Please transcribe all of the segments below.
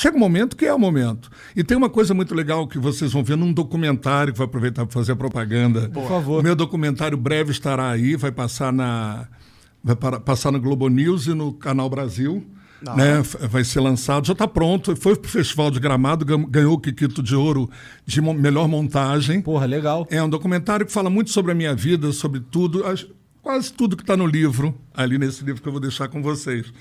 Chega um momento que é o momento. E tem uma coisa muito legal que vocês vão ver num documentário que vai aproveitar para fazer a propaganda. Por favor. meu documentário breve estará aí, vai passar na vai passar no Globo News e no Canal Brasil. Né? Vai ser lançado, já está pronto. Foi para o Festival de Gramado, ganhou o Kikito de Ouro de melhor montagem. Porra, legal. É um documentário que fala muito sobre a minha vida, sobre tudo, quase tudo que está no livro, ali nesse livro que eu vou deixar com vocês.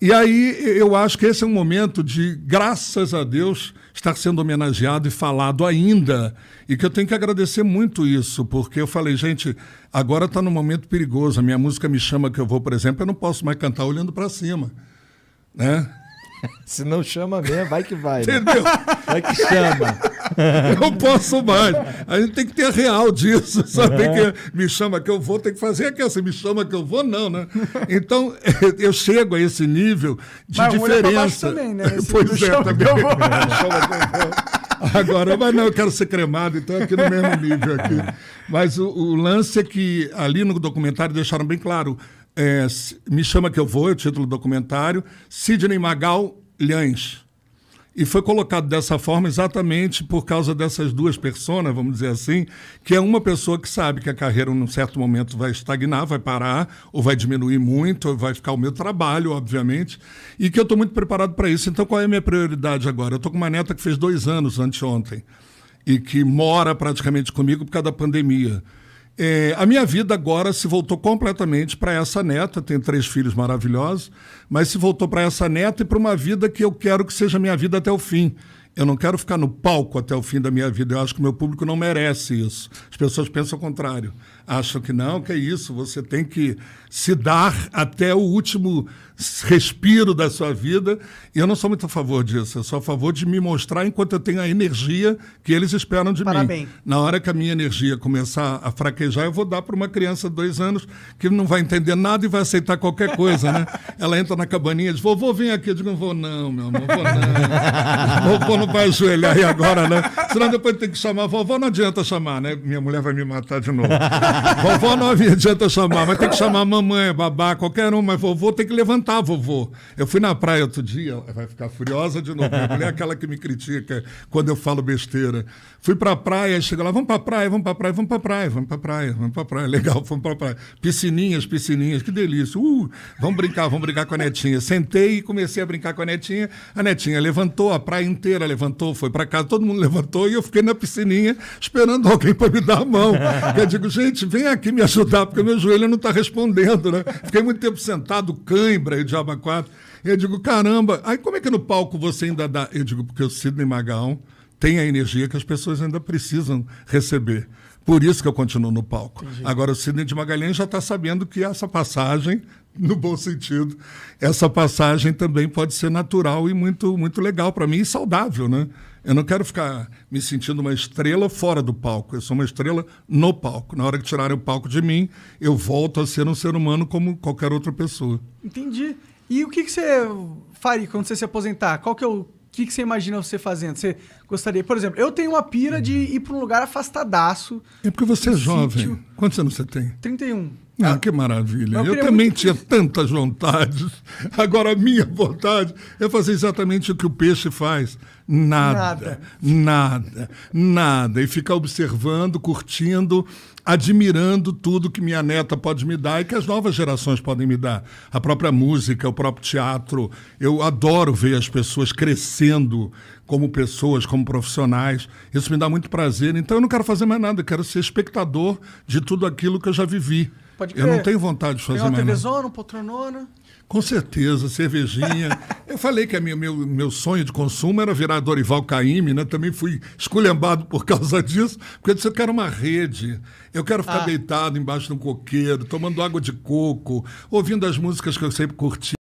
E aí eu acho que esse é um momento de, graças a Deus, estar sendo homenageado e falado ainda. E que eu tenho que agradecer muito isso, porque eu falei, gente, agora está num momento perigoso. A minha música me chama que eu vou, por exemplo, eu não posso mais cantar olhando para cima. Né? Se não chama mesmo, vai que vai. Né? Entendeu? Vai que chama. Não posso mais. A gente tem que ter real disso, sabe? É. Que me chama que eu vou, tem que fazer aquela, Se me chama que eu vou, não, né? Então, eu chego a esse nível de mas diferença. Também, né? pois é, também. Agora, mas não, eu quero ser cremado, então aqui no mesmo nível aqui. É. Mas o, o lance é que ali no documentário deixaram bem claro é, Me Chama Que Eu Vou, é o título do documentário, Sidney Magal Lhães. E foi colocado dessa forma exatamente por causa dessas duas personas, vamos dizer assim, que é uma pessoa que sabe que a carreira, num certo momento, vai estagnar, vai parar, ou vai diminuir muito, ou vai ficar o meu trabalho, obviamente, e que eu estou muito preparado para isso. Então, qual é a minha prioridade agora? Eu estou com uma neta que fez dois anos anteontem e que mora praticamente comigo por causa da pandemia. É, a minha vida agora se voltou completamente para essa neta. Tenho três filhos maravilhosos, mas se voltou para essa neta e para uma vida que eu quero que seja minha vida até o fim. Eu não quero ficar no palco até o fim da minha vida. Eu acho que o meu público não merece isso. As pessoas pensam o contrário acham que não, que é isso, você tem que se dar até o último respiro da sua vida. E eu não sou muito a favor disso, eu sou a favor de me mostrar enquanto eu tenho a energia que eles esperam de Parabéns. mim. Na hora que a minha energia começar a fraquejar, eu vou dar para uma criança de dois anos que não vai entender nada e vai aceitar qualquer coisa, né? Ela entra na cabaninha e diz, vovô, vem aqui. Eu digo, Vovô, não, meu amor, vou não. vovô não vai ajoelhar aí agora, né? Senão depois tem que chamar vovó, não adianta chamar, né? Minha mulher vai me matar de novo. vovó não adianta chamar, mas tem que chamar mamãe, babá, qualquer um, mas vovô tem que levantar, vovô. Eu fui na praia outro dia, vai ficar furiosa de novo. é aquela que me critica quando eu falo besteira. Fui pra praia, chega lá, vamos pra praia, vamos pra praia, vamos pra praia, vamos pra praia, vamos pra praia. Legal, vamos pra praia. Piscininhas, piscininhas, que delícia. Uh, vamos brincar, vamos brincar com a netinha. Sentei e comecei a brincar com a netinha. A netinha levantou, a praia inteira levantou, foi pra casa, todo mundo levantou e eu fiquei na piscininha esperando alguém para me dar a mão. Eu digo, gente, vem aqui me ajudar, porque meu joelho não está respondendo, né? Fiquei muito tempo sentado, cãibra e diabo e Eu digo, caramba, aí como é que no palco você ainda dá? Eu digo, porque o Sidney Magal tem a energia que as pessoas ainda precisam receber. Por isso que eu continuo no palco. Entendi. Agora, o Sidney de Magalhães já está sabendo que essa passagem, no bom sentido, essa passagem também pode ser natural e muito, muito legal para mim e saudável, né? Eu não quero ficar me sentindo uma estrela fora do palco. Eu sou uma estrela no palco. Na hora que tirarem o palco de mim, eu volto a ser um ser humano como qualquer outra pessoa. Entendi. E o que, que você faria quando você se aposentar? Qual que é o que, que você imagina você fazendo? Você gostaria... Por exemplo, eu tenho uma pira de ir para um lugar afastadaço. É porque você é jovem. Sítio. Quantos anos você tem? 31. Ah, que maravilha. Eu, eu também muito... tinha tantas vontades. Agora, a minha vontade é fazer exatamente o que o peixe faz. Nada, nada, nada. nada. E ficar observando, curtindo, admirando tudo que minha neta pode me dar e que as novas gerações podem me dar. A própria música, o próprio teatro. Eu adoro ver as pessoas crescendo como pessoas, como profissionais. Isso me dá muito prazer. Então, eu não quero fazer mais nada. Eu quero ser espectador de tudo aquilo que eu já vivi. Pode crer. Eu não tenho vontade de fazer mais televisão, poltronona. Com certeza, cervejinha. eu falei que minha, meu, meu sonho de consumo era virar Dorival Caymmi, né? Também fui esculhambado por causa disso, porque eu disse, eu quero uma rede. Eu quero ficar ah. deitado embaixo de um coqueiro, tomando água de coco, ouvindo as músicas que eu sempre curti.